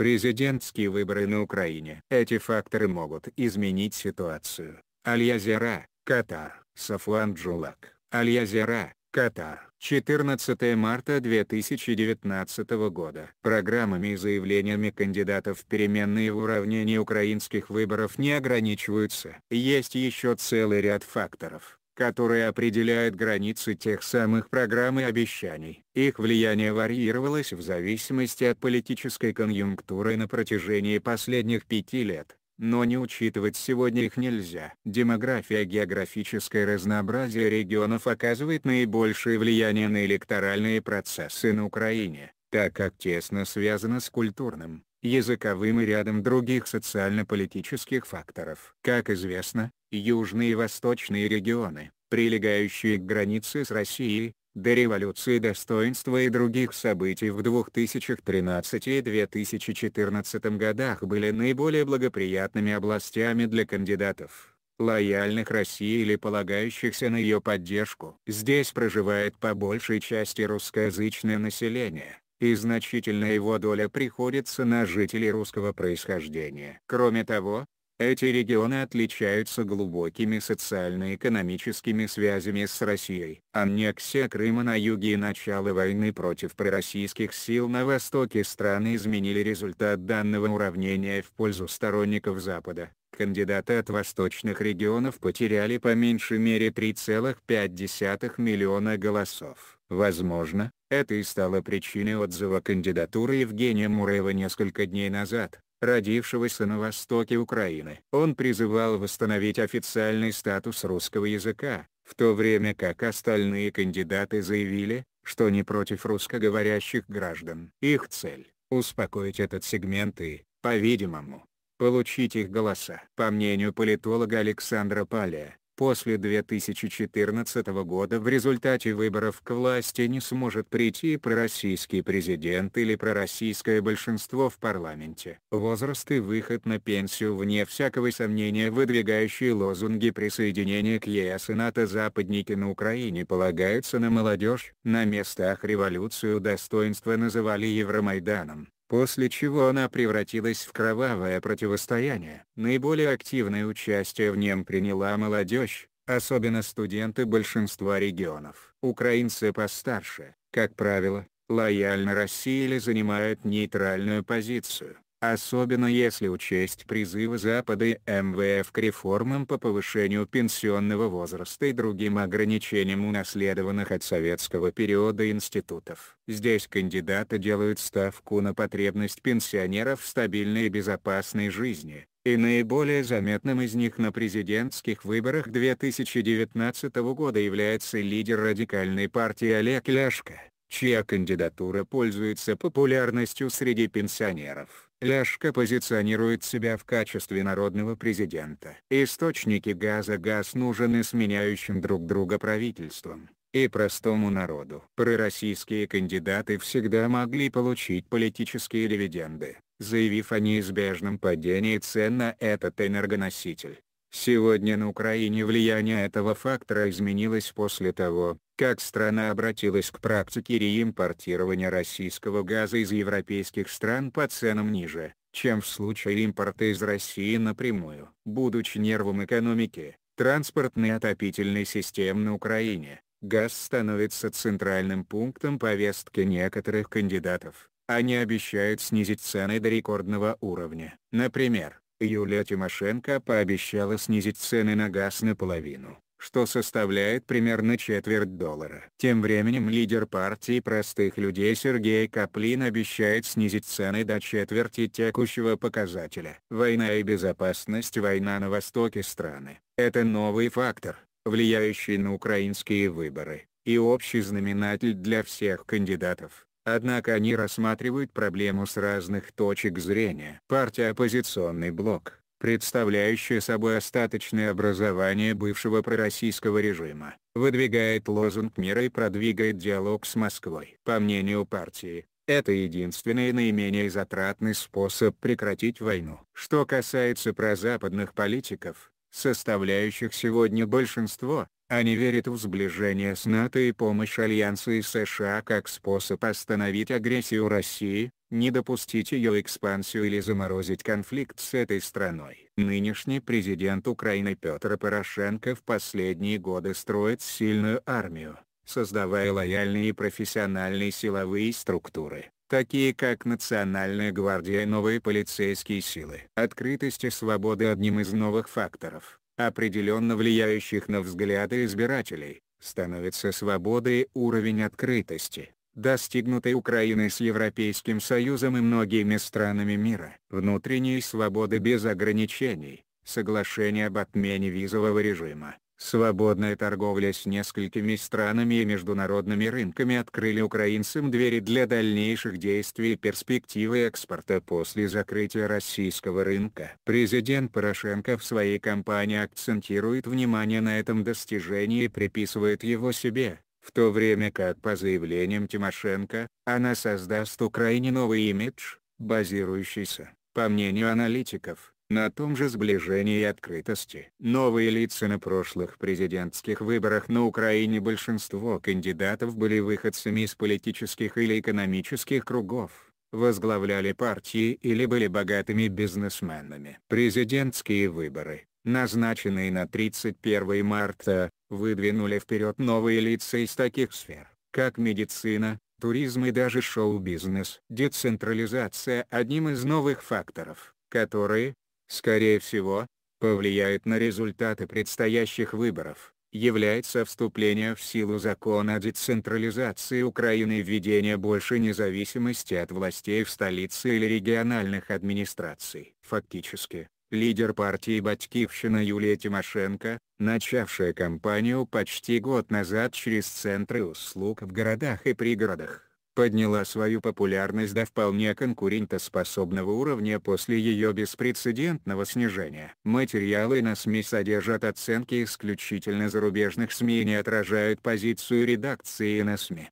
президентские выборы на Украине. Эти факторы могут изменить ситуацию. Аль-Язера, Катар, Сафуан Джулак, Аль-Язера, Катар. 14 марта 2019 года. Программами и заявлениями кандидатов переменные в уравнении украинских выборов не ограничиваются. Есть еще целый ряд факторов, которые определяют границы тех самых программ и обещаний. Их влияние варьировалось в зависимости от политической конъюнктуры на протяжении последних пяти лет но не учитывать сегодня их нельзя. Демография географическое разнообразие регионов оказывает наибольшее влияние на электоральные процессы на Украине, так как тесно связано с культурным, языковым и рядом других социально-политических факторов. Как известно, южные и восточные регионы, прилегающие к границе с Россией, до революции достоинства и других событий в 2013 и 2014 годах были наиболее благоприятными областями для кандидатов, лояльных России или полагающихся на ее поддержку. Здесь проживает по большей части русскоязычное население и значительная его доля приходится на жителей русского происхождения. Кроме того, эти регионы отличаются глубокими социально-экономическими связями с Россией. Аннексия Крыма на юге и начало войны против пророссийских сил на востоке страны изменили результат данного уравнения в пользу сторонников Запада. Кандидаты от восточных регионов потеряли по меньшей мере 3,5 миллиона голосов. Возможно, это и стало причиной отзыва кандидатуры Евгения Мурева несколько дней назад, родившегося на востоке Украины. Он призывал восстановить официальный статус русского языка, в то время как остальные кандидаты заявили, что не против русскоговорящих граждан. Их цель – успокоить этот сегмент и, по-видимому, получить их голоса. По мнению политолога Александра Паля, после 2014 года в результате выборов к власти не сможет прийти пророссийский президент или пророссийское большинство в парламенте. Возраст и выход на пенсию вне всякого сомнения выдвигающие лозунги присоединения к ЕС и НАТО западники на Украине полагаются на молодежь. На местах революцию достоинства называли Евромайданом после чего она превратилась в кровавое противостояние. Наиболее активное участие в нем приняла молодежь, особенно студенты большинства регионов. Украинцы постарше, как правило, лояльно России или занимают нейтральную позицию. Особенно если учесть призывы Запада и МВФ к реформам по повышению пенсионного возраста и другим ограничениям унаследованных от советского периода институтов. Здесь кандидаты делают ставку на потребность пенсионеров в стабильной и безопасной жизни, и наиболее заметным из них на президентских выборах 2019 года является лидер радикальной партии Олег Ляшко, чья кандидатура пользуется популярностью среди пенсионеров. Ляшка позиционирует себя в качестве народного президента. Источники газа газ нужны сменяющим друг друга правительством, и простому народу. Пророссийские кандидаты всегда могли получить политические дивиденды, заявив о неизбежном падении цен на этот энергоноситель. Сегодня на Украине влияние этого фактора изменилось после того, как страна обратилась к практике реимпортирования российского газа из европейских стран по ценам ниже, чем в случае импорта из России напрямую. Будучи нервом экономики, транспортной отопительной систем на Украине, газ становится центральным пунктом повестки некоторых кандидатов. Они обещают снизить цены до рекордного уровня. Например, Юлия Тимошенко пообещала снизить цены на газ наполовину, что составляет примерно четверть доллара. Тем временем лидер партии простых людей Сергей Каплин обещает снизить цены до четверти текущего показателя. Война и безопасность Война на востоке страны – это новый фактор, влияющий на украинские выборы, и общий знаменатель для всех кандидатов. Однако они рассматривают проблему с разных точек зрения. Партия «Оппозиционный блок» представляющая собой остаточное образование бывшего пророссийского режима, выдвигает лозунг мира и продвигает диалог с Москвой. По мнению партии, это единственный и наименее затратный способ прекратить войну. Что касается прозападных политиков, составляющих сегодня большинство, они верят в сближение с НАТО и помощь Альянса и США как способ остановить агрессию России, не допустить ее экспансию или заморозить конфликт с этой страной. Нынешний президент Украины Петр Порошенко в последние годы строит сильную армию, создавая лояльные и профессиональные силовые структуры, такие как Национальная гвардия и новые полицейские силы. Открытость и свобода одним из новых факторов определенно влияющих на взгляды избирателей, становится свобода и уровень открытости, достигнутый Украиной с Европейским Союзом и многими странами мира. внутренние свободы без ограничений, соглашение об отмене визового режима, Свободная торговля с несколькими странами и международными рынками открыли украинцам двери для дальнейших действий и перспективы экспорта после закрытия российского рынка. Президент Порошенко в своей кампании акцентирует внимание на этом достижении и приписывает его себе в то время как по заявлениям Тимошенко, она создаст Украине новый имидж, базирующийся, по мнению аналитиков, на том же сближении и открытости. Новые лица на прошлых президентских выборах на Украине большинство кандидатов были выходцами из политических или экономических кругов, возглавляли партии или были богатыми бизнесменами. Президентские выборы, назначенные на 31 марта, выдвинули вперед новые лица из таких сфер, как медицина, туризм и даже шоу-бизнес. Децентрализация одним из новых факторов, которые, скорее всего, повлияет на результаты предстоящих выборов, является вступление в силу закона о децентрализации Украины и введение большей независимости от властей в столице или региональных администраций. Фактически, лидер партии «Батькивщина» Юлия Тимошенко, начавшая кампанию почти год назад через центры услуг в городах и пригородах, подняла свою популярность до вполне конкурентоспособного уровня после ее беспрецедентного снижения. Материалы на СМИ содержат оценки исключительно зарубежных СМИ и не отражают позицию редакции на СМИ.